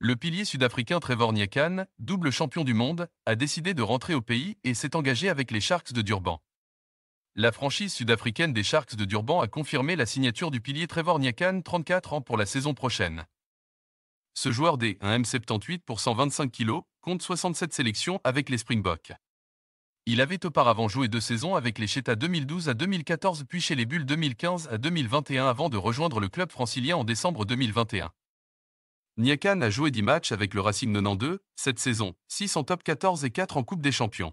Le pilier sud-africain Trevor Niakan, double champion du monde, a décidé de rentrer au pays et s'est engagé avec les Sharks de Durban. La franchise sud-africaine des Sharks de Durban a confirmé la signature du pilier Trevor Niakan 34 ans pour la saison prochaine. Ce joueur des 1M78 pour 125 kg compte 67 sélections avec les Springboks. Il avait auparavant joué deux saisons avec les Cheta 2012 à 2014 puis chez les Bulls 2015 à 2021 avant de rejoindre le club francilien en décembre 2021. Niakan a joué 10 matchs avec le Racing 92 cette saison, 6 en top 14 et 4 en Coupe des Champions.